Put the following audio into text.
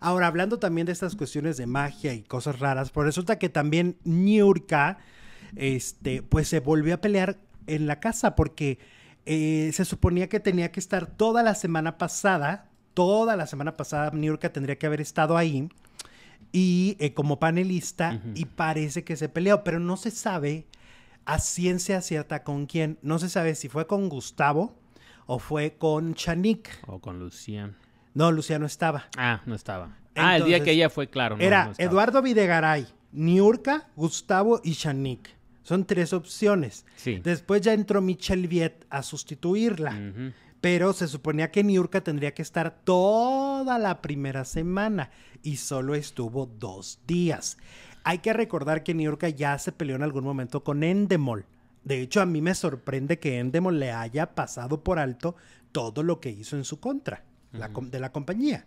Ahora, hablando también de estas cuestiones de magia y cosas raras, pues resulta que también Niurka, este, pues se volvió a pelear en la casa porque eh, se suponía que tenía que estar toda la semana pasada, toda la semana pasada Niurka tendría que haber estado ahí y eh, como panelista y parece que se peleó, pero no se sabe a ciencia cierta con quién, no se sabe si fue con Gustavo o fue con Chanik o con Lucien. No, Lucía no estaba. Ah, no estaba. ah, el día que ella fue, claro. No, era Eduardo Videgaray, Niurka, Gustavo y Shanik. Son tres opciones. Sí. Después ya entró Michelle Viet a sustituirla. Pero se suponía que Niurka tendría que estar toda la primera semana y solo estuvo dos días. Hay que recordar que Niurka ya se peleó en algún momento con Endemol. De hecho, a mí me sorprende que Endemol le haya pasado por alto todo lo que hizo en su contra la, de la compañía.